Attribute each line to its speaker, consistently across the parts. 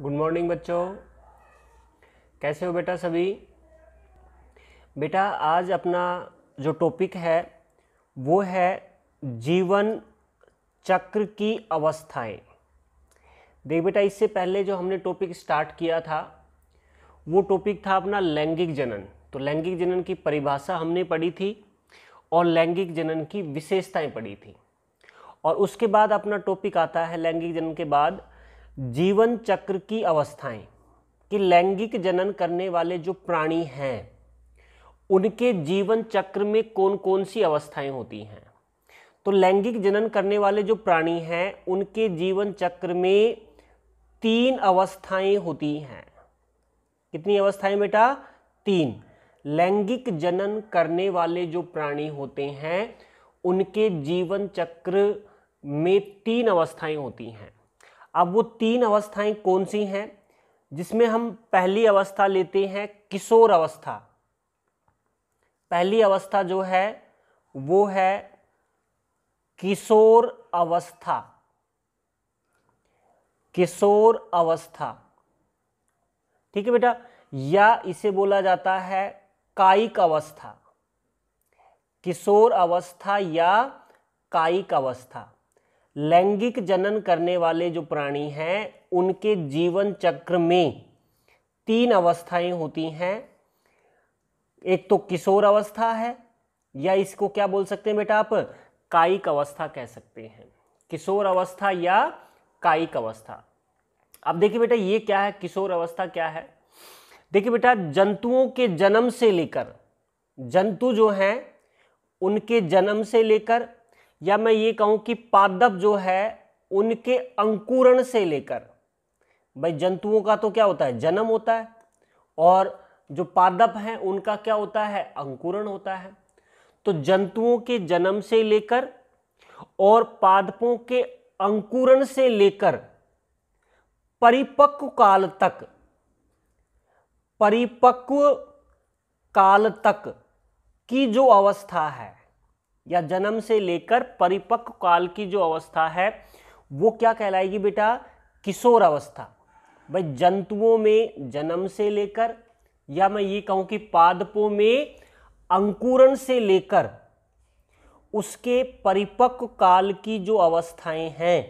Speaker 1: good morning बच्चों कैसे हो बेटा सभी बेटा आज अपना जो टॉपिक है वो है जीवन चक्र की अवस्थाएं देख बेटा इससे पहले जो हमने टॉपिक स्टार्ट किया था वो टॉपिक था अपना लैंगिक जनन तो लैंगिक जनन की परिभाषा हमने पढ़ी थी और लैंगिक जनन की विशेषताएं पढ़ी थी और उसके बाद अपना टॉपिक आता है लैंगिक जनन के बाद जीवन चक्र की अवस्थाएं कि लैंगिक जनन करने वाले जो प्राणी हैं उनके जीवन चक्र में कौन कौन सी अवस्थाएं होती हैं तो लैंगिक जनन करने वाले जो प्राणी हैं उनके जीवन चक्र में तीन अवस्थाएं होती हैं कितनी अवस्थाएं बेटा तीन लैंगिक जनन करने वाले जो प्राणी होते हैं उनके जीवन चक्र में तीन अवस्थाएं होती हैं अब वो तीन अवस्थाएं कौन सी हैं जिसमें हम पहली अवस्था लेते हैं किशोर अवस्था पहली अवस्था जो है वो है किशोर अवस्था किशोर अवस्था ठीक है बेटा या इसे बोला जाता है कायिक अवस्था किशोर अवस्था या कायिक अवस्था लैंगिक जनन करने वाले जो प्राणी हैं उनके जीवन चक्र में तीन अवस्थाएं होती हैं एक तो किशोर अवस्था है या इसको क्या बोल सकते हैं बेटा आप कायिक अवस्था कह सकते हैं किशोर अवस्था या कायिक अवस्था अब देखिए बेटा ये क्या है किशोर अवस्था क्या है देखिए बेटा जंतुओं के जन्म से लेकर जंतु जो हैं उनके जन्म से लेकर या मैं ये कहूं कि पादप जो है उनके अंकुरण से लेकर भाई जंतुओं का तो क्या होता है जन्म होता है और जो पादप हैं उनका क्या होता है अंकुरण होता है तो जंतुओं के जन्म से लेकर और पादपों के अंकुरण से लेकर परिपक्व काल तक परिपक्व काल तक की जो अवस्था है या जन्म से लेकर परिपक्व काल की जो अवस्था है वो क्या कहलाएगी बेटा किशोर अवस्था भाई जंतुओं में जन्म से लेकर या मैं ये कहूं कि पादपों में अंकुरण से लेकर उसके परिपक्व काल की जो अवस्थाएं हैं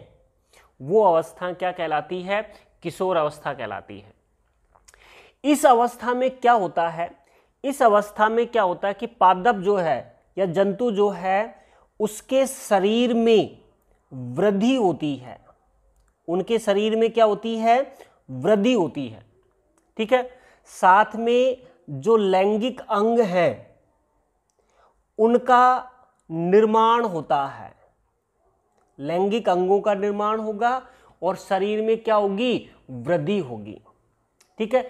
Speaker 1: वो अवस्था क्या कहलाती है किशोर अवस्था कहलाती है इस अवस्था में क्या होता है इस अवस्था में क्या होता है कि पादप जो है या जंतु जो है उसके शरीर में वृद्धि होती है उनके शरीर में क्या होती है वृद्धि होती है ठीक है साथ में जो लैंगिक अंग हैं उनका निर्माण होता है लैंगिक अंगों का निर्माण होगा और शरीर में क्या होगी वृद्धि होगी ठीक है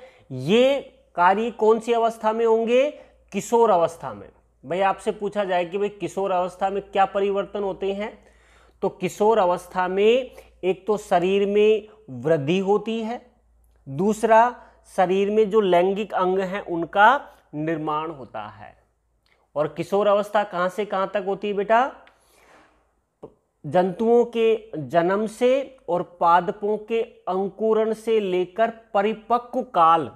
Speaker 1: ये कार्य कौन सी अवस्था में होंगे किशोर अवस्था में भाई आपसे पूछा जाए कि भाई किशोर अवस्था में क्या परिवर्तन होते हैं तो किशोर अवस्था में एक तो शरीर में वृद्धि होती है दूसरा शरीर में जो लैंगिक अंग हैं उनका निर्माण होता है और किशोर अवस्था कहाँ से कहाँ तक होती है बेटा जंतुओं के जन्म से और पादपों के अंकुरण से लेकर परिपक्व काल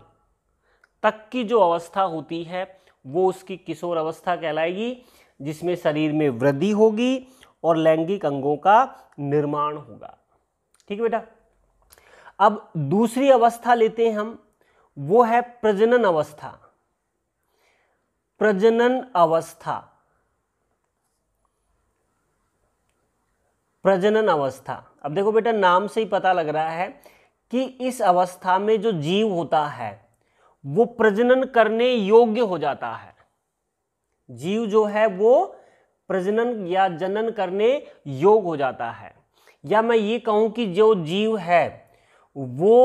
Speaker 1: तक की जो अवस्था होती है वो उसकी किशोर अवस्था कहलाएगी जिसमें शरीर में वृद्धि होगी और लैंगिक अंगों का निर्माण होगा ठीक है बेटा अब दूसरी अवस्था लेते हैं हम वो है प्रजनन अवस्था प्रजनन अवस्था प्रजनन अवस्था अब देखो बेटा नाम से ही पता लग रहा है कि इस अवस्था में जो जीव होता है वो प्रजनन करने योग्य हो जाता है जीव जो है वो प्रजनन या जनन करने योग हो जाता है या मैं ये कहूं कि जो जीव है वो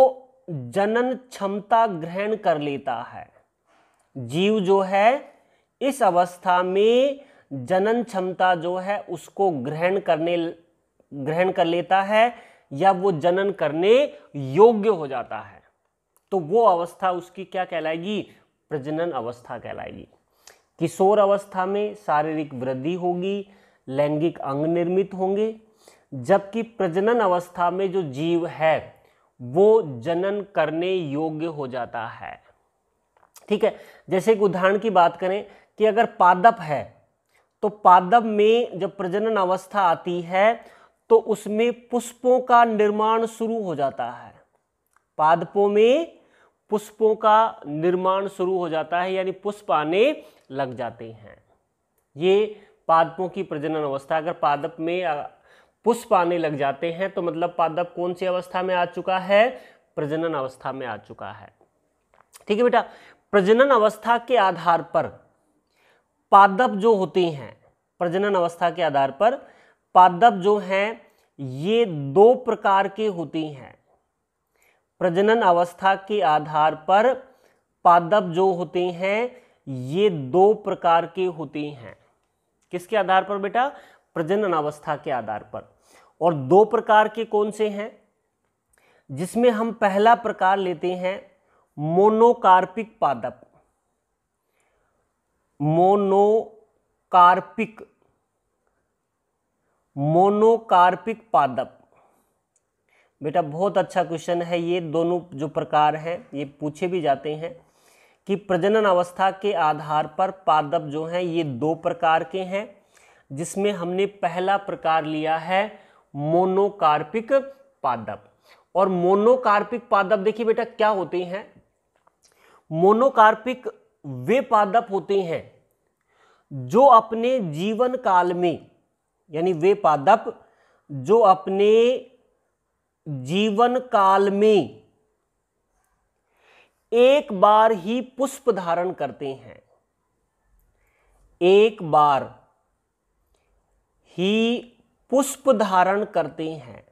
Speaker 1: जनन क्षमता ग्रहण कर लेता है जीव जो है इस अवस्था में जनन क्षमता जो है उसको ग्रहण करने ग्रहण कर लेता है या वो जनन करने योग्य हो जाता है तो वो अवस्था उसकी क्या कहलाएगी प्रजनन अवस्था कहलाएगी किशोर अवस्था में शारीरिक वृद्धि होगी लैंगिक अंग निर्मित होंगे जबकि प्रजनन अवस्था में जो जीव है वो जनन करने योग्य हो जाता है ठीक है जैसे एक उदाहरण की बात करें कि अगर पादप है तो पादप में जब प्रजनन अवस्था आती है तो उसमें पुष्पों का निर्माण शुरू हो जाता है पादपों में पुष्पों का निर्माण शुरू हो जाता है यानी पुष्प आने लग जाते हैं ये पादपों की प्रजनन अवस्था अगर पादप में पुष्प आने लग जाते हैं तो मतलब पादप कौन सी अवस्था में आ चुका है प्रजनन अवस्था में आ चुका है ठीक है बेटा प्रजनन अवस्था के आधार पर पादप जो होते हैं प्रजनन अवस्था के आधार पर पादप जो हैं ये दो प्रकार के होती हैं प्रजनन अवस्था के आधार पर पादप जो होते हैं ये दो प्रकार के होते हैं किसके आधार पर बेटा प्रजनन अवस्था के आधार पर और दो प्रकार के कौन से हैं जिसमें हम पहला प्रकार लेते हैं मोनोकार्पिक पादप मोनोकार्पिक मोनोकार्पिक पादप बेटा बहुत अच्छा क्वेश्चन है ये दोनों जो प्रकार हैं ये पूछे भी जाते हैं कि प्रजनन अवस्था के आधार पर पादप जो हैं ये दो प्रकार के हैं जिसमें हमने पहला प्रकार लिया है मोनोकार्पिक पादप और मोनोकार्पिक पादप देखिए बेटा क्या होते हैं मोनोकार्पिक वे पादप होते हैं जो अपने जीवन काल में यानी वे पादप जो अपने जीवन काल में एक बार ही पुष्प धारण करते हैं एक बार ही पुष्प धारण करते हैं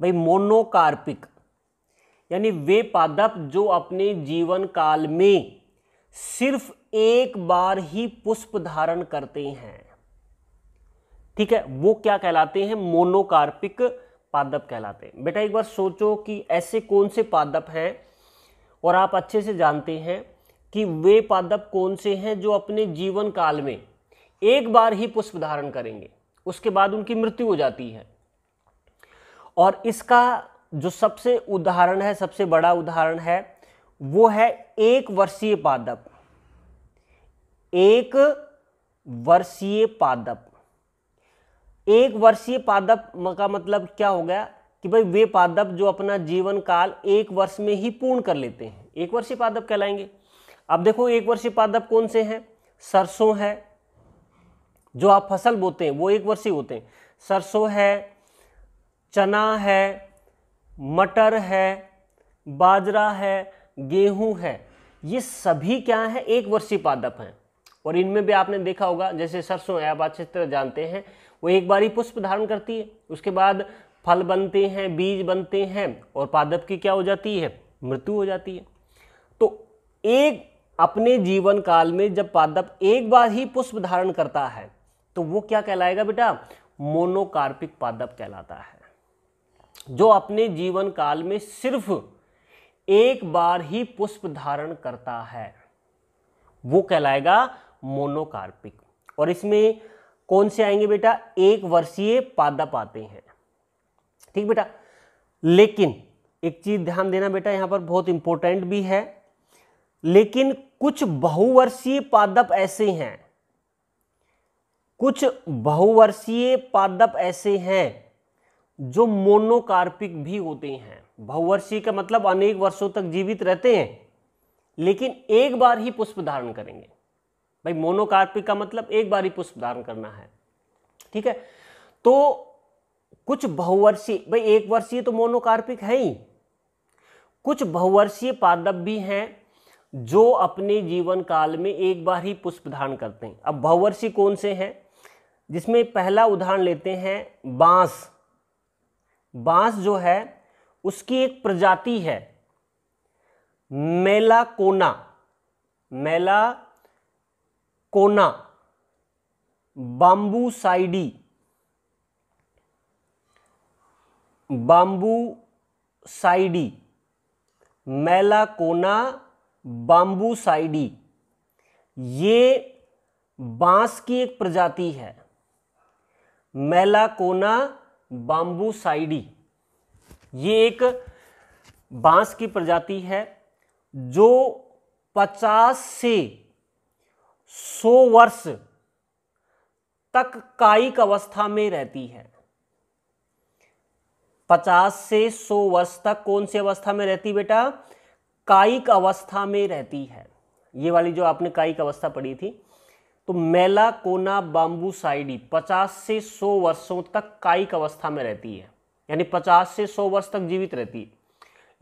Speaker 1: भाई मोनोकार्पिक यानी वे पादप जो अपने जीवन काल में सिर्फ एक बार ही पुष्प धारण करते हैं ठीक है वो क्या कहलाते हैं मोनोकार्पिक पादप कहलाते हैं बेटा एक बार सोचो कि ऐसे कौन से पादप हैं और आप अच्छे से जानते हैं कि वे पादप कौन से हैं जो अपने जीवन काल में एक बार ही पुष्प धारण करेंगे उसके बाद उनकी मृत्यु हो जाती है और इसका जो सबसे उदाहरण है सबसे बड़ा उदाहरण है वो है एक वर्षीय पादप एक वर्षीय पादप एक वर्षीय पादप का मतलब क्या हो गया कि भाई वे पादप जो अपना जीवन काल एक वर्ष में ही पूर्ण कर लेते हैं एक वर्षीय पादप कहलाएंगे अब देखो एक वर्षीय पादप कौन से हैं सरसों है जो आप फसल बोते हैं वो एक वर्षीय होते हैं सरसों है चना है मटर है बाजरा है गेहूं है ये सभी क्या है एक वर्षीय पादप हैं और इनमें भी आपने देखा होगा जैसे सरसों है आप अच्छी तरह जानते हैं वो एक बार ही पुष्प धारण करती है उसके बाद फल बनते हैं बीज बनते हैं और पादप की क्या हो जाती है मृत्यु हो जाती है तो एक अपने जीवन काल में जब पादप एक बार ही पुष्प धारण करता है तो वो क्या कहलाएगा बेटा मोनोकार्पिक पादप कहलाता है जो अपने जीवन काल में सिर्फ एक बार ही पुष्प धारण करता है वो कहलाएगा मोनोकार्पिक और इसमें कौन से आएंगे बेटा एक वर्षीय पादप आते हैं ठीक बेटा लेकिन एक चीज ध्यान देना बेटा यहां पर बहुत इंपॉर्टेंट भी है लेकिन कुछ बहुवर्षीय पादप ऐसे हैं कुछ बहुवर्षीय पादप ऐसे हैं जो मोनोकार्पिक भी होते हैं बहुवर्षीय का मतलब अनेक वर्षों तक जीवित रहते हैं लेकिन एक बार ही पुष्प धारण करेंगे भाई मोनोकार्पिक का मतलब एक बार ही पुष्प धारण करना है ठीक है तो कुछ बहुवर्षीय भाई एक वर्षीय तो मोनोकार्पिक है ही कुछ बहुवर्षीय पादप भी हैं जो अपने जीवन काल में एक बार ही पुष्प धारण करते हैं अब बहुवर्षीय कौन से हैं जिसमें पहला उदाहरण लेते हैं बांस बांस जो है उसकी एक प्रजाति है मेलाकोना मेला कोना बाम्बू साइडी बाम्बू साइडी मैला कोना बाम्बू साइडी ये बांस की एक प्रजाति है मैला कोना बाम्बू साइडी ये एक बांस की प्रजाति है जो 50 से सौ वर्ष तक कायिक अवस्था में रहती है पचास से सौ वर्ष तक कौन सी अवस्था में रहती बेटा कायिक अवस्था में रहती है ये वाली जो आपने कायिक अवस्था पढ़ी थी तो मेला कोना बाम्बू साइडी पचास से सौ वर्षों तक कायिक अवस्था में रहती है यानी पचास से सौ वर्ष तक जीवित रहती है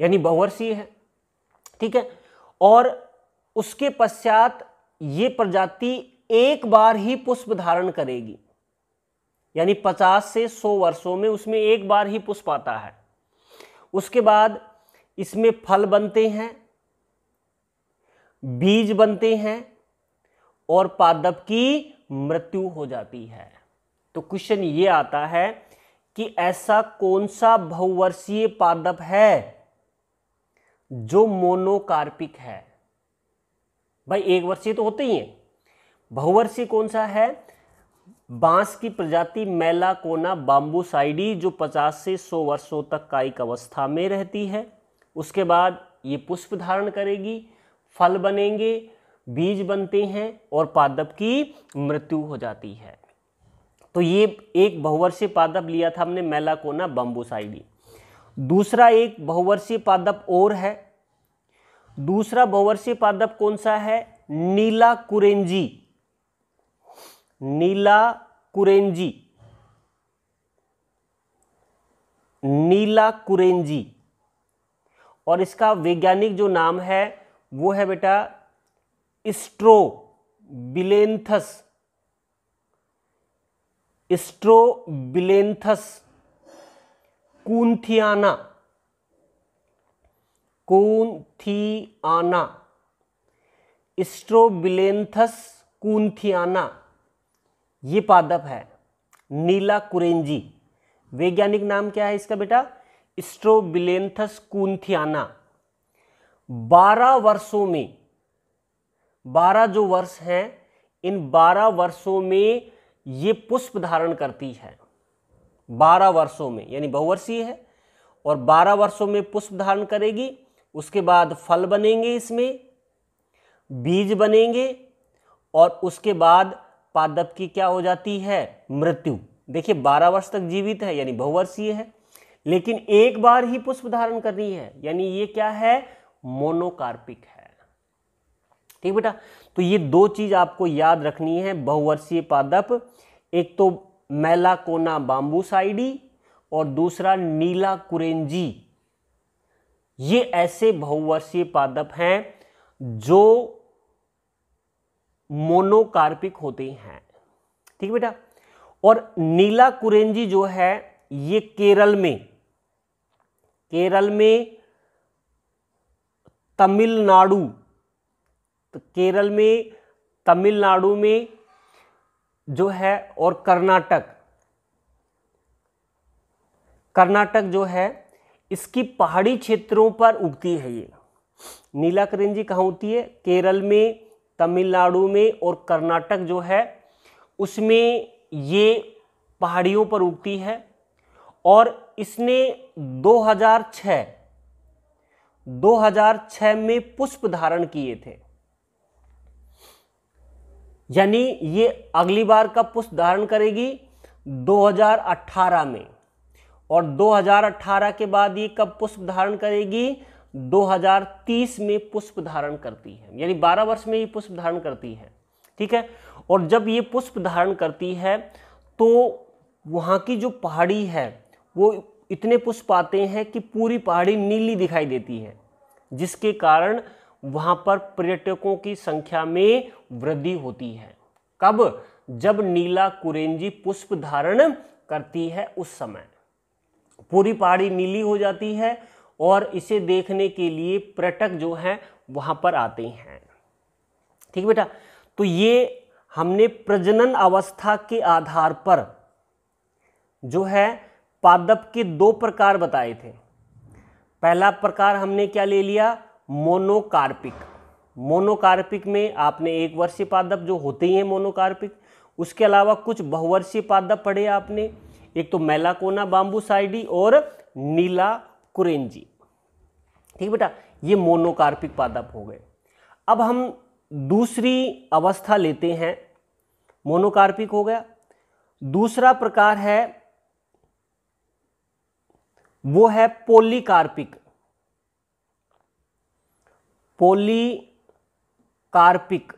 Speaker 1: यानी बहुवर्षीय है ठीक है और उसके पश्चात ये प्रजाति एक बार ही पुष्प धारण करेगी यानी 50 से 100 वर्षों में उसमें एक बार ही पुष्प आता है उसके बाद इसमें फल बनते हैं बीज बनते हैं और पादप की मृत्यु हो जाती है तो क्वेश्चन ये आता है कि ऐसा कौन सा बहुवर्षीय पादप है जो मोनोकार्पिक है भाई एक वर्षीय तो होते ही हैं बहुवर्षीय कौन सा है बांस की प्रजाति मेलाकोना बाम्बूसाइडी जो 50 से 100 वर्षों तक कायिक अवस्था में रहती है उसके बाद ये पुष्प धारण करेगी फल बनेंगे बीज बनते हैं और पादप की मृत्यु हो जाती है तो ये एक बहुवर्षीय पादप लिया था हमने मेलाकोना बाम्बूसाइडी दूसरा एक बहुवर्षीय पादप और है दूसरा बहुवर्षीय पादप कौन सा है नीला कुरेंजी नीला कुरेंजी नीला कुरेंजी और इसका वैज्ञानिक जो नाम है वो है बेटा स्ट्रो बिलेंथस स्ट्रो बिलेंथस कुंथियाना कूंथियाना स्ट्रोबिलेंथस कूंथियाना ये पादप है नीला कुरेंजी वैज्ञानिक नाम क्या है इसका बेटा स्ट्रोबिलेंथस कूंथियाना बारह वर्षों में बारह जो वर्ष हैं इन बारह वर्षों में ये पुष्प धारण करती है बारह वर्षों में यानी बहुवर्षीय है और बारह वर्षों में पुष्प धारण करेगी उसके बाद फल बनेंगे इसमें बीज बनेंगे और उसके बाद पादप की क्या हो जाती है मृत्यु देखिए बारह वर्ष तक जीवित है यानी बहुवर्षीय है लेकिन एक बार ही पुष्प धारण कर रही है यानी ये क्या है मोनोकार्पिक है ठीक बेटा तो ये दो चीज आपको याद रखनी है बहुवर्षीय पादप एक तो मैला कोना बाम्बू साइडी और दूसरा नीला कुरेंजी ये ऐसे बहुवर्षीय पादप हैं जो मोनोकार्पिक होते हैं ठीक बेटा और नीला कुरेंजी जो है ये केरल में केरल में तमिलनाडु तो केरल में तमिलनाडु में जो है और कर्नाटक कर्नाटक जो है इसकी पहाड़ी क्षेत्रों पर उगती है ये नीला करेंजी कहाँ होती है केरल में तमिलनाडु में और कर्नाटक जो है उसमें ये पहाड़ियों पर उगती है और इसने 2006 2006 में पुष्प धारण किए थे यानी ये अगली बार का पुष्प धारण करेगी 2018 में और 2018 के बाद ये कब पुष्प धारण करेगी 2030 में पुष्प धारण करती है यानी 12 वर्ष में ये पुष्प धारण करती है ठीक है और जब ये पुष्प धारण करती है तो वहाँ की जो पहाड़ी है वो इतने पुष्प आते हैं कि पूरी पहाड़ी नीली दिखाई देती है जिसके कारण वहाँ पर पर्यटकों की संख्या में वृद्धि होती है कब जब नीला कुरेंजी पुष्प धारण करती है उस समय पूरी पहाड़ी नीली हो जाती है और इसे देखने के लिए पर्यटक जो हैं वहाँ पर आते हैं ठीक बेटा तो ये हमने प्रजनन अवस्था के आधार पर जो है पादप के दो प्रकार बताए थे पहला प्रकार हमने क्या ले लिया मोनोकार्पिक मोनोकार्पिक में आपने एक वर्षीय पादप जो होते ही हैं मोनोकार्पिक उसके अलावा कुछ बहुवर्षीय पादप पढ़े आपने एक तो मेलाकोना साइडी और नीला कुरेंजी ठीक बेटा ये मोनोकार्पिक पादप हो गए अब हम दूसरी अवस्था लेते हैं मोनोकार्पिक हो गया दूसरा प्रकार है वो है पोलीकार्पिक पोलीकार्पिक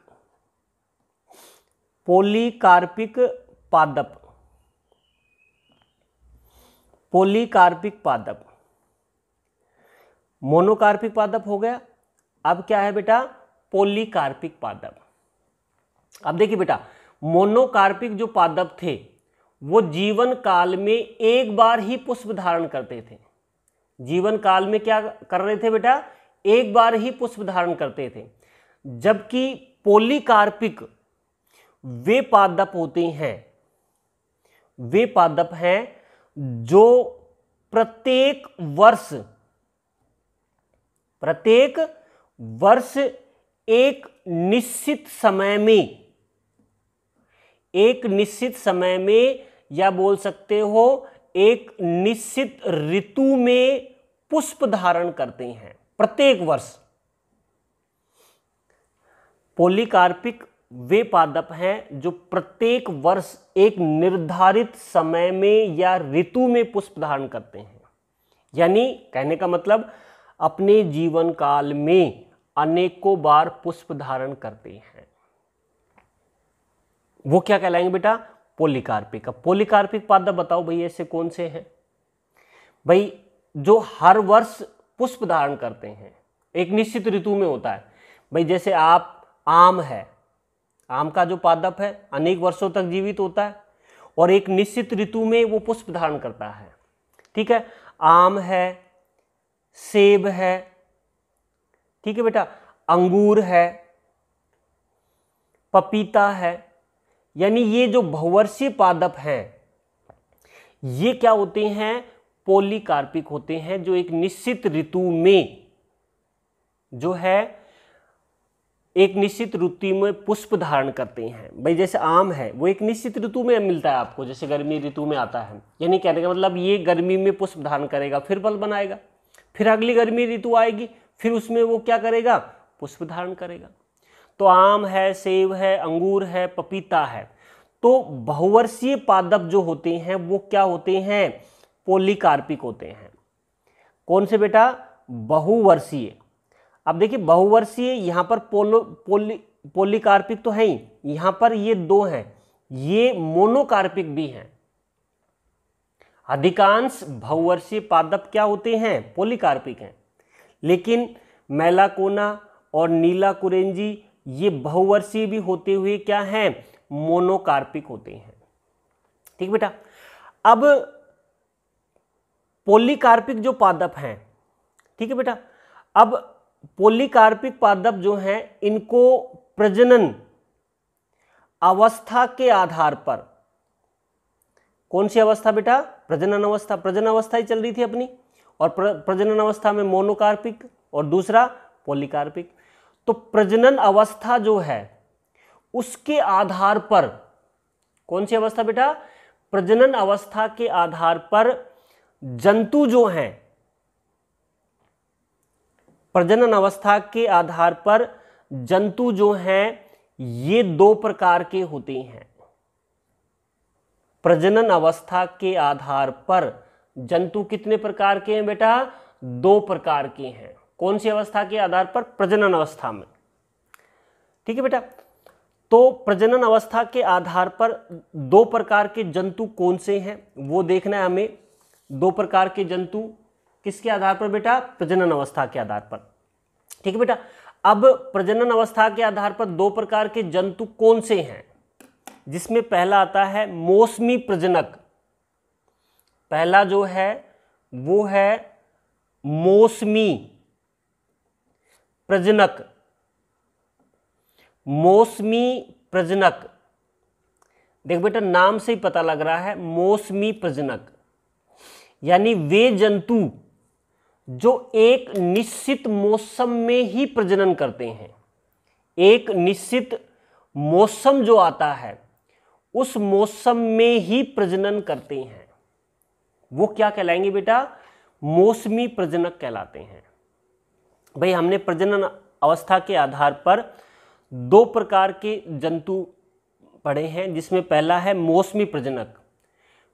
Speaker 1: पोलीकार्पिक पादप पोलीकार्पिक पादप मोनोकार्पिक पादप हो गया अब क्या है बेटा पोलीकार्पिक पादप अब देखिए बेटा मोनोकार्पिक जो पादप थे वो जीवन काल में एक बार ही पुष्प धारण करते थे जीवन काल में क्या कर रहे थे बेटा एक बार ही पुष्प धारण करते थे जबकि पोलीकार्पिक वे पादप होते हैं वे पादप हैं जो प्रत्येक वर्ष प्रत्येक वर्ष एक निश्चित समय में एक निश्चित समय में या बोल सकते हो एक निश्चित ऋतु में पुष्प धारण करते हैं प्रत्येक वर्ष पोलिकार्पिक वे पादप हैं जो प्रत्येक वर्ष एक निर्धारित समय में या ऋतु में पुष्प धारण करते हैं यानी कहने का मतलब अपने जीवन काल में अनेकों बार पुष्प धारण करते हैं वो क्या कहलाएंगे बेटा पोलिकार्पिक अब पोलिकार्पिक पादप बताओ भाई ऐसे कौन से हैं भाई जो हर वर्ष पुष्प धारण करते हैं एक निश्चित ऋतु में होता है भाई जैसे आप आम है आम का जो पादप है अनेक वर्षों तक जीवित होता है और एक निश्चित ऋतु में वो पुष्प धारण करता है ठीक है आम है सेब है ठीक है बेटा अंगूर है पपीता है यानी ये जो बहुवर्षीय पादप हैं ये क्या होते हैं पोलिकार्पिक होते हैं जो एक निश्चित ऋतु में जो है एक निश्चित ऋतु में पुष्प धारण करते हैं भाई जैसे आम है वो एक निश्चित ऋतु में मिलता है आपको जैसे गर्मी ऋतु में आता है यानी कहने का मतलब ये गर्मी में पुष्प धारण करेगा फिर फल बनाएगा फिर अगली गर्मी ऋतु आएगी फिर उसमें वो क्या करेगा पुष्प धारण करेगा तो आम है सेब है अंगूर है पपीता है तो बहुवर्षीय पादप जो होते हैं वो क्या होते हैं पोलिकार्पिक होते हैं कौन से बेटा बहुवर्षीय अब देखिए बहुवर्षीय यहाँ पर पोलो पोली पोलिकार्पिक तो है ही यहाँ पर ये दो हैं ये मोनोकार्पिक भी हैं अधिकांश बहुवर्षीय पादप क्या होते हैं पोलिकार्पिक हैं लेकिन मैलाकोना और नीला कुरेंजी ये बहुवर्षीय भी होते हुए क्या हैं मोनोकार्पिक होते हैं ठीक बेटा अब पोलिकार्पिक जो पादप हैं ठीक है बेटा अब पोलिकार्पिक पादप जो हैं इनको प्रजनन अवस्था के आधार पर कौन सी अवस्था बेटा प्रजनन अवस्था प्रजनन अवस्था ही चल रही थी अपनी और प्रजनन अवस्था में मोनोकार्पिक और दूसरा पोलिकार्पिक तो प्रजनन अवस्था जो है उसके आधार पर कौन सी अवस्था बेटा प्रजनन अवस्था के आधार पर जंतु जो हैं प्रजनन अवस्था के आधार पर जंतु जो हैं ये दो प्रकार के होते हैं प्रजनन अवस्था के आधार पर जंतु कितने प्रकार के हैं बेटा दो प्रकार के हैं कौन सी अवस्था के आधार पर प्रजनन अवस्था में ठीक है बेटा तो प्रजनन अवस्था के आधार पर दो प्रकार के जंतु कौन से हैं वो देखना है हमें दो प्रकार के जंतु किसके आधार पर बेटा प्रजनन अवस्था के आधार पर ठीक है बेटा अब प्रजनन अवस्था के आधार पर दो प्रकार के जंतु कौन से हैं जिसमें पहला आता है मौसमी प्रजनक पहला जो है वो है मौसमी प्रजनक मौसमी प्रजनक देख बेटा नाम से ही पता लग रहा है मौसमी प्रजनक यानी वे जंतु जो एक निश्चित मौसम में ही प्रजनन करते हैं एक निश्चित मौसम जो आता है उस मौसम में ही प्रजनन करते हैं वो क्या कहलाएंगे बेटा मौसमी प्रजनक कहलाते हैं भाई हमने प्रजनन अवस्था के आधार पर दो प्रकार के जंतु पढ़े हैं जिसमें पहला है मौसमी प्रजनक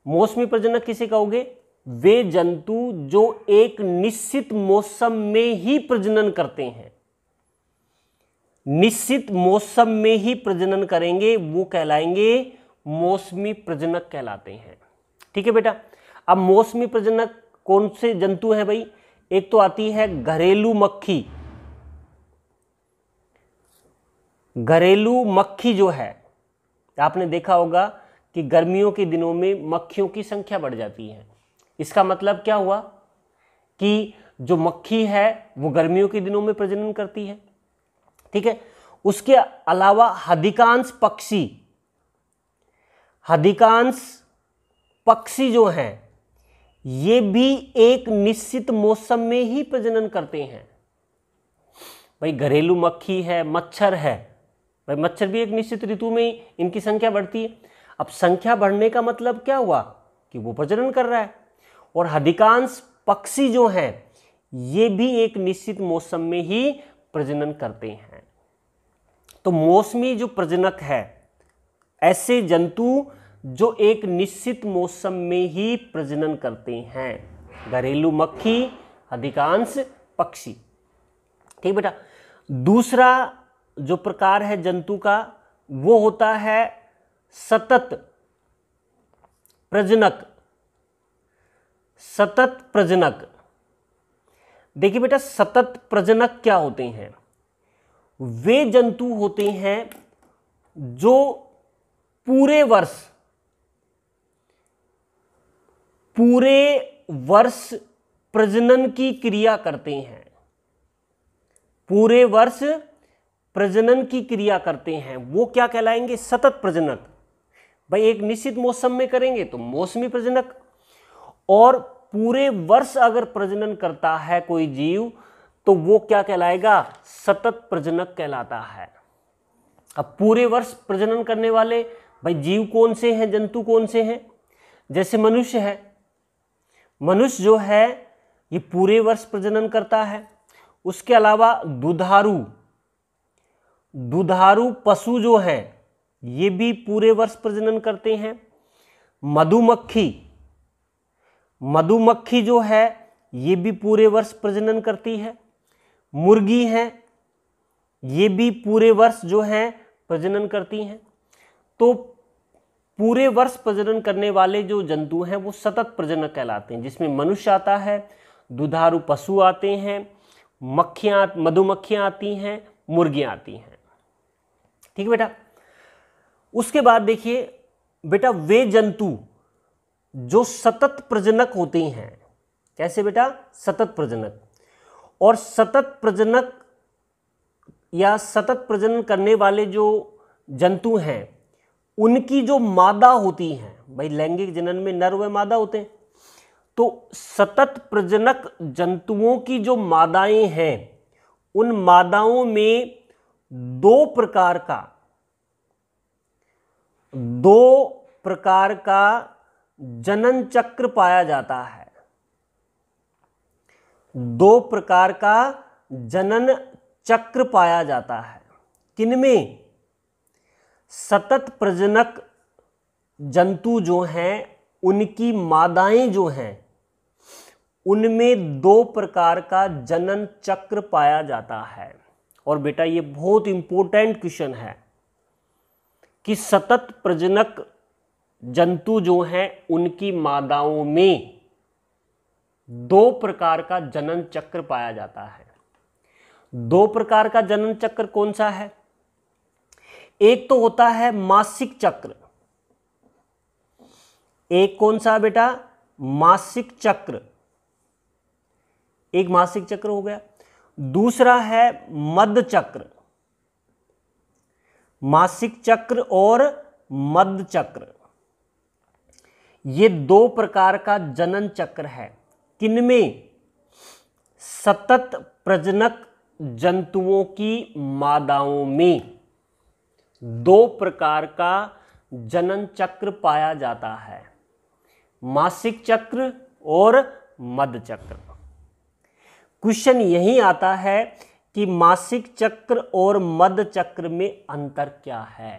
Speaker 1: मौसमी प्रजनक किसे कहोगे वे जंतु जो एक निश्चित मौसम में ही प्रजनन करते हैं निश्चित मौसम में ही प्रजनन करेंगे वो कहलाएंगे मौसमी प्रजनक कहलाते हैं ठीक है बेटा अब मौसमी प्रजनक कौन से जंतु हैं भाई एक तो आती है घरेलू मक्खी घरेलू मक्खी जो है आपने देखा होगा कि गर्मियों के दिनों में मक्खियों की संख्या बढ़ जाती है इसका मतलब क्या हुआ कि जो मक्खी है वो गर्मियों के दिनों में प्रजनन करती है ठीक है उसके अलावा अधिकांश पक्षी अधिकांश पक्षी जो हैं ये भी एक निश्चित मौसम में ही प्रजनन करते हैं भाई घरेलू मक्खी है मच्छर है भाई मच्छर भी एक निश्चित ऋतु में ही इनकी संख्या बढ़ती है अब संख्या बढ़ने का मतलब क्या हुआ कि वो प्रजनन कर रहा है और अधिकांश पक्षी जो हैं ये भी एक निश्चित मौसम में ही प्रजनन करते हैं तो मौसमी जो प्रजनक है ऐसे जंतु जो एक निश्चित मौसम में ही प्रजनन करते हैं घरेलू मक्खी अधिकांश पक्षी ठीक बेटा दूसरा जो प्रकार है जंतु का वो होता है सतत प्रजनक सतत प्रजनक देखिए बेटा सतत प्रजनक क्या होते हैं वे जंतु होते हैं जो पूरे वर्ष पूरे वर्ष प्रजनन की क्रिया करते हैं पूरे वर्ष प्रजनन की क्रिया करते हैं वो क्या कहलाएंगे सतत प्रजनक भाई एक निश्चित मौसम में करेंगे तो मौसमी प्रजनक और पूरे वर्ष अगर प्रजनन करता है कोई जीव तो वो क्या कहलाएगा सतत प्रजनक कहलाता है अब पूरे वर्ष प्रजनन करने वाले भाई जीव कौन से हैं जंतु कौन से हैं जैसे मनुष्य है मनुष्य जो है ये पूरे वर्ष प्रजनन करता है उसके अलावा दुधारू दुधारू पशु जो हैं ये भी पूरे वर्ष प्रजनन करते हैं मधुमक्खी मधुमक्खी जो है ये भी पूरे वर्ष प्रजनन करती है मुर्गी हैं ये भी पूरे वर्ष जो है प्रजनन करती हैं तो पूरे वर्ष प्रजनन करने वाले जो जंतु हैं वो सतत प्रजनन कहलाते हैं जिसमें मनुष्य आता है दुधारू पशु आते हैं मक्खियाँ मधुमक्खियाँ आती हैं मुर्गियाँ आती हैं ठीक बेटा उसके बाद देखिए बेटा वे जंतु जो सतत प्रजनक होती हैं कैसे बेटा सतत प्रजनक और सतत प्रजनक या सतत प्रजनन करने वाले जो जंतु हैं उनकी जो मादा होती हैं भाई लैंगिक जनन में नर व मादा होते हैं तो सतत प्रजनक जंतुओं की जो मादाएं हैं उन मादाओं में दो प्रकार का दो प्रकार का जनन चक्र पाया जाता है दो प्रकार का जनन चक्र पाया जाता है किनमें सतत प्रजनक जंतु जो हैं उनकी मादाएं जो हैं उनमें दो प्रकार का जनन चक्र पाया जाता है और बेटा ये बहुत इंपॉर्टेंट क्वेश्चन है कि सतत प्रजनक जंतु जो हैं उनकी मादाओं में दो प्रकार का जनन चक्र पाया जाता है दो प्रकार का जनन चक्र कौन सा है एक तो होता है मासिक चक्र एक कौन सा बेटा मासिक चक्र एक मासिक चक्र हो गया दूसरा है मध्य चक्र मासिक चक्र और मध्य चक्र ये दो प्रकार का जनन चक्र है किनमें सतत प्रजनक जंतुओं की मादाओं में दो प्रकार का जनन चक्र पाया जाता है मासिक चक्र और मद चक्र क्वेश्चन यही आता है कि मासिक चक्र और मद चक्र में अंतर क्या है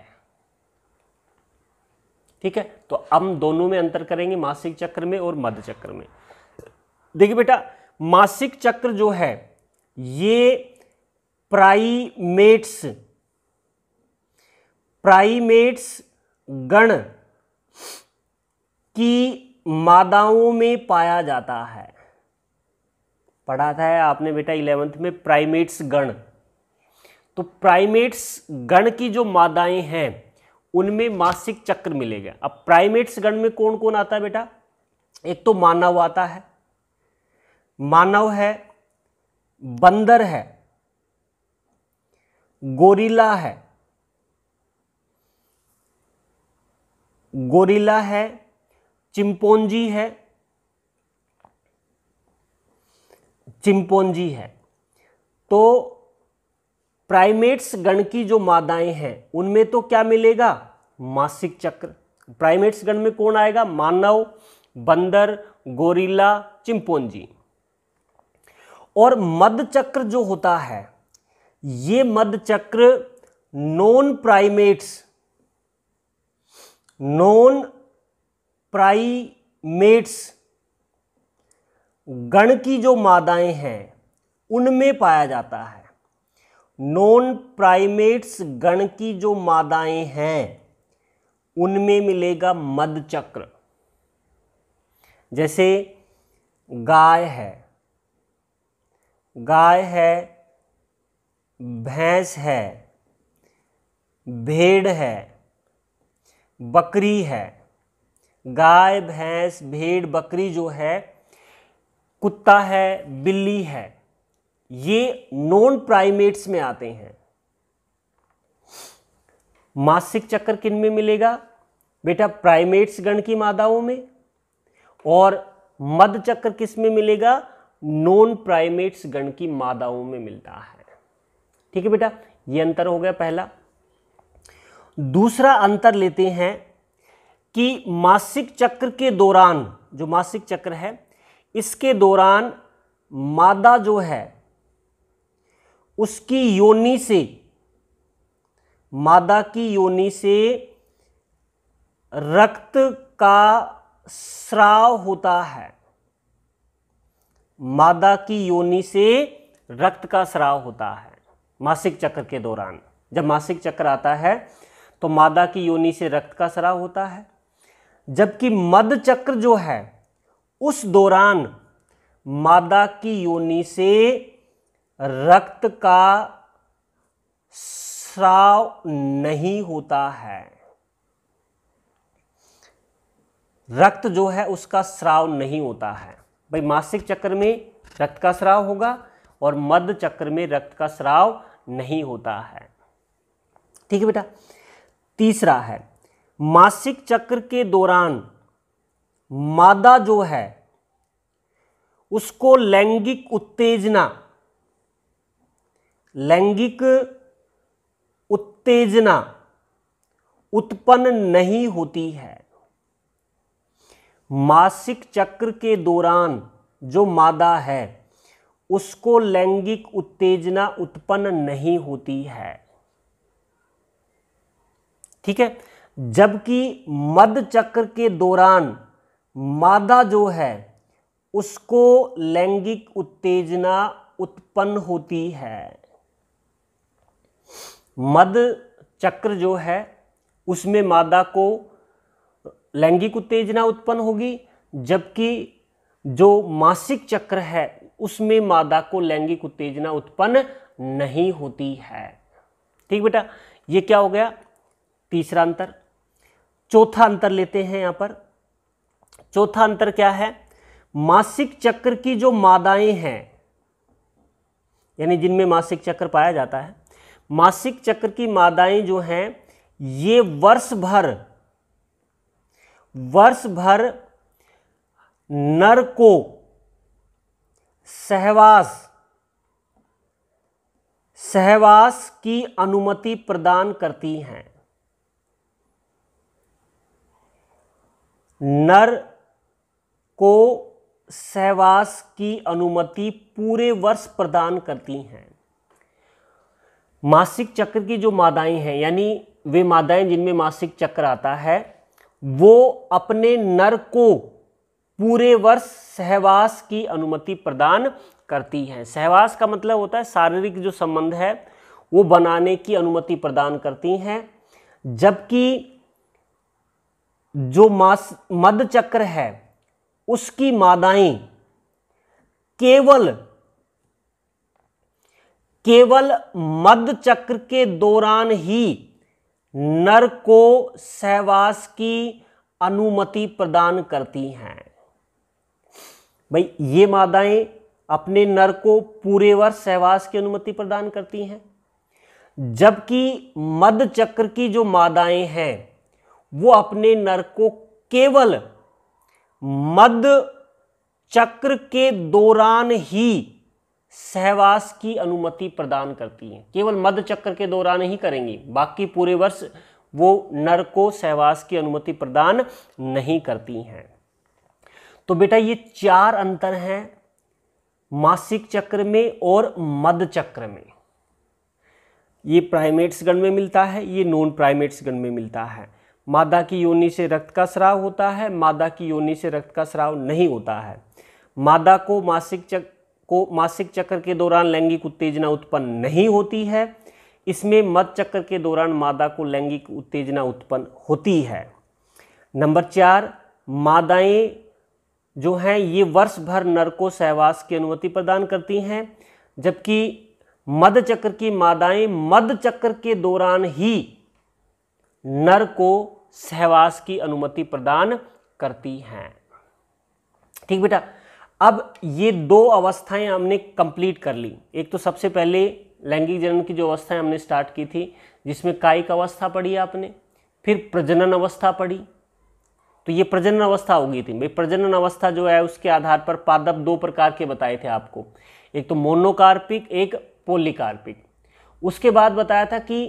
Speaker 1: ठीक है तो हम दोनों में अंतर करेंगे मासिक चक्र में और मध्य चक्र में देखिए बेटा मासिक चक्र जो है ये प्राइमेट्स प्राइमेट्स गण की मादाओं में पाया जाता है पढ़ा था है आपने बेटा इलेवेंथ में प्राइमेट्स गण तो प्राइमेट्स गण की जो मादाएं हैं उनमें मासिक चक्र मिलेगा अब प्राइमेट्स गण में कौन कौन आता है बेटा एक तो मानव आता है मानव है बंदर है गोरिला है गोरिला है चिंपोंजी है चिंपोंजी है तो प्राइमेट्स गण की जो मादाएं हैं उनमें तो क्या मिलेगा मासिक चक्र प्राइमेट्स गण में कौन आएगा मानव बंदर गोरिल्ला चिंपोंजी और मध्य चक्र जो होता है ये मध्य चक्र नॉन प्राइमेट्स नॉन प्राइमेट्स गण की जो मादाएं हैं उनमें पाया जाता है नॉन प्राइमेट्स गण की जो मादाएं हैं उनमें मिलेगा मद चक्र जैसे गाय है गाय है भैंस है भेड़ है बकरी है गाय भैंस भेड़ बकरी जो है कुत्ता है बिल्ली है ये नॉन प्राइमेट्स में आते हैं मासिक चक्कर किन में मिलेगा बेटा प्राइमेट्स गण की मादाओं में और मद चक्र किस में मिलेगा नॉन प्राइमेट्स गण की मादाओं में मिलता है ठीक है बेटा ये अंतर हो गया पहला दूसरा अंतर लेते हैं कि मासिक चक्र के दौरान जो मासिक चक्र है इसके दौरान मादा जो है उसकी योनि से मादा की योनि से रक्त का स्राव होता है मादा की योनि से रक्त का स्राव होता है मासिक चक्र के दौरान जब मासिक चक्र आता है तो मादा की योनि से रक्त का स्राव होता है जबकि मद चक्र जो है उस दौरान मादा की योनि से रक्त का स्राव नहीं होता है रक्त जो है उसका स्राव नहीं होता है भाई मासिक चक्र में रक्त का स्राव होगा और मध्य चक्र में रक्त का स्राव नहीं होता है ठीक है बेटा तीसरा है मासिक चक्र के दौरान मादा जो है उसको लैंगिक उत्तेजना लैंगिक उत्तेजना उत्पन्न नहीं होती है मासिक चक्र के दौरान जो मादा है उसको लैंगिक उत्तेजना उत्पन्न नहीं होती है ठीक है जबकि मद चक्र के दौरान मादा जो है उसको लैंगिक उत्तेजना उत्पन्न होती है मद चक्र जो है उसमें मादा को लैंगिक उत्तेजना उत्पन्न होगी जबकि जो मासिक चक्र है उसमें मादा को लैंगिक उत्तेजना उत्पन्न नहीं होती है ठीक बेटा ये क्या हो गया तीसरा अंतर चौथा अंतर लेते हैं यहां पर चौथा अंतर क्या है मासिक चक्र की जो मादाएं हैं यानी जिनमें मासिक चक्र पाया जाता है मासिक चक्र की मादाएं जो हैं ये वर्ष भर वर्ष भर नर को सहवास सहवास की अनुमति प्रदान करती हैं नर को सहवास की अनुमति पूरे वर्ष प्रदान करती हैं मासिक चक्र की जो मादाएं हैं यानी वे मादाएं जिनमें मासिक चक्र आता है वो अपने नर को पूरे वर्ष सहवास की अनुमति प्रदान करती हैं सहवास का मतलब होता है शारीरिक जो संबंध है वो बनाने की अनुमति प्रदान करती हैं जबकि जो मास मद चक्र है उसकी मादाएं केवल केवल मध्य चक्र के दौरान ही नर को सहवास की अनुमति प्रदान करती हैं भाई ये मादाएं अपने नर को पूरे वर्ष सहवास की अनुमति प्रदान करती हैं जबकि मध्य चक्र की जो मादाएं हैं वो अपने नर को केवल मध्य चक्र के दौरान ही सहवास की अनुमति प्रदान करती हैं केवल मध्य चक्र के दौरान ही करेंगी बाकी पूरे वर्ष वो नर को सहवास की अनुमति प्रदान नहीं करती हैं तो बेटा ये चार अंतर हैं मासिक चक्र में और मध्य चक्र में ये प्राइमेट्स गण में मिलता है ये नॉन प्राइमेट्स गण में मिलता है मादा की योनि से रक्त का स्राव होता है मादा की योनि से रक्त का स्राव नहीं होता है मादा को मासिक चक्र को मासिक चक्र के दौरान लैंगिक उत्तेजना उत्पन्न नहीं होती है इसमें मध चक्र के दौरान मादा को लैंगिक उत्तेजना उत्पन्न होती है नंबर चार मादाएं जो हैं ये वर्ष भर नर को सहवास की अनुमति प्रदान करती हैं जबकि मध चक्र की मादाएं मध चक्र के दौरान ही नर को सहवास की अनुमति प्रदान करती हैं ठीक बेटा अब ये दो अवस्थाएं हमने कंप्लीट कर ली एक तो सबसे पहले लैंगिक जनन की जो अवस्थाएं हमने स्टार्ट की थी जिसमें कायिक अवस्था पढ़ी आपने फिर प्रजनन अवस्था पढ़ी तो ये प्रजनन अवस्था हो गई थी भाई प्रजनन अवस्था जो है उसके आधार पर पादप दो प्रकार के बताए थे आपको एक तो मोनोकार्पिक एक पोलिकार्पिक उसके बाद बताया था कि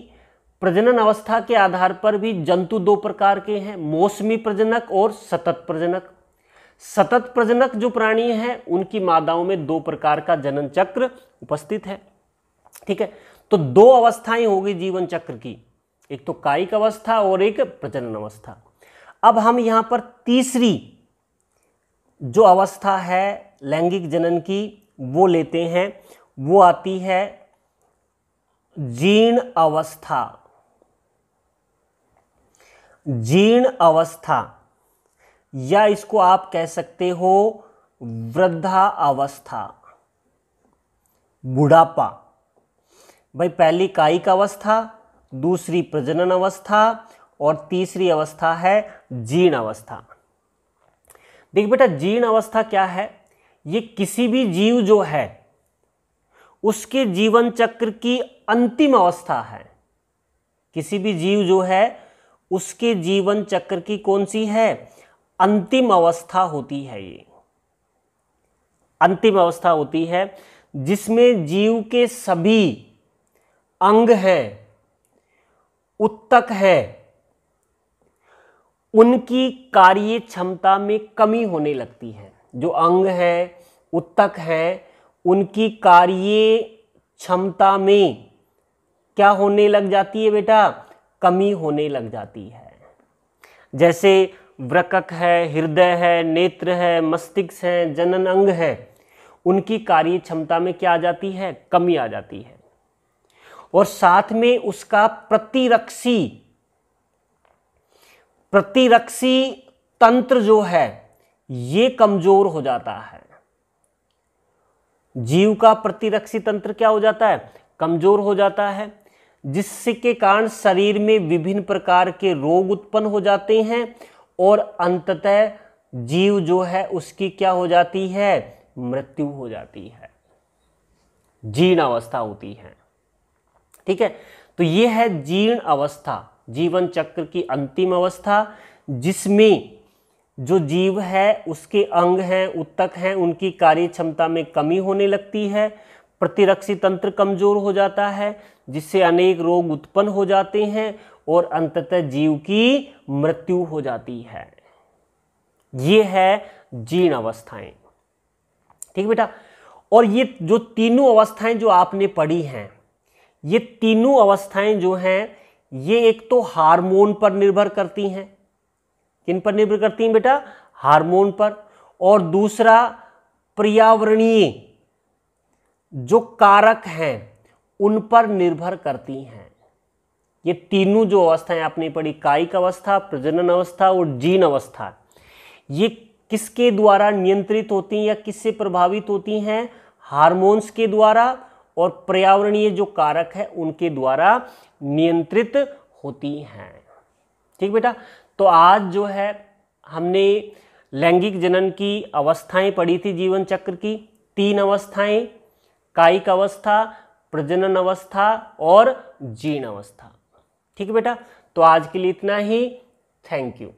Speaker 1: प्रजनन अवस्था के आधार पर भी जंतु दो प्रकार के हैं मौसमी प्रजनक और सतत प्रजनक सतत प्रजनक जो प्राणी हैं उनकी मादाओं में दो प्रकार का जनन चक्र उपस्थित है ठीक है तो दो अवस्थाएं होगी जीवन चक्र की एक तो कायिक अवस्था और एक प्रजनन अवस्था अब हम यहां पर तीसरी जो अवस्था है लैंगिक जनन की वो लेते हैं वो आती है जीर्ण अवस्था जीर्ण अवस्था या इसको आप कह सकते हो वृद्धा अवस्था बुढ़ापा भाई पहली कायिक अवस्था दूसरी प्रजनन अवस्था और तीसरी अवस्था है जीर्ण अवस्था देखिए बेटा जीर्ण अवस्था क्या है ये किसी भी जीव जो है उसके जीवन चक्र की अंतिम अवस्था है किसी भी जीव जो है उसके जीवन चक्र की कौन सी है अंतिम अवस्था होती है ये अंतिम अवस्था होती है जिसमें जीव के सभी अंग हैं उत्तक है उनकी कार्य क्षमता में कमी होने लगती है जो अंग है उत्तक है उनकी कार्य क्षमता में क्या होने लग जाती है बेटा कमी होने लग जाती है जैसे वृकक है हृदय है नेत्र है मस्तिष्क है जनन अंग है उनकी कार्य क्षमता में क्या आ जाती है कमी आ जाती है और साथ में उसका प्रतिरक्षी प्रतिरक्षी तंत्र जो है ये कमजोर हो जाता है जीव का प्रतिरक्षी तंत्र क्या हो जाता है कमजोर हो जाता है जिसके कारण शरीर में विभिन्न प्रकार के रोग उत्पन्न हो जाते हैं और अंततः जीव जो है उसकी क्या हो जाती है मृत्यु हो जाती है जीर्ण अवस्था होती है ठीक है तो ये है जीर्ण अवस्था जीवन चक्र की अंतिम अवस्था जिसमें जो जीव है उसके अंग हैं उत्तक हैं उनकी कार्य क्षमता में कमी होने लगती है प्रतिरक्षी तंत्र कमज़ोर हो जाता है जिससे अनेक रोग उत्पन्न हो जाते हैं और अंततः जीव की मृत्यु हो जाती है ये है जीर्ण अवस्थाएं ठीक बेटा और ये जो तीनों अवस्थाएं जो आपने पढ़ी हैं ये तीनों अवस्थाएं जो हैं ये एक तो हार्मोन पर निर्भर करती हैं किन पर निर्भर करती हैं बेटा हार्मोन पर और दूसरा पर्यावरणीय जो कारक हैं उन पर निर्भर करती हैं ये तीनों जो अवस्थाएं आपने पढ़ी कायिक अवस्था प्रजनन अवस्था और जीन अवस्था ये किसके द्वारा नियंत्रित होती हैं या किससे प्रभावित होती हैं हार्मोन्स के द्वारा और पर्यावरणीय जो कारक है उनके द्वारा नियंत्रित होती हैं ठीक बेटा तो आज जो है हमने लैंगिक जनन की अवस्थाएं पढ़ी थी जीवन चक्र की तीन अवस्थाएं कायिक अवस्था प्रजनन अवस्था और जीर्ण अवस्था ठीक है बेटा तो आज के लिए इतना ही थैंक यू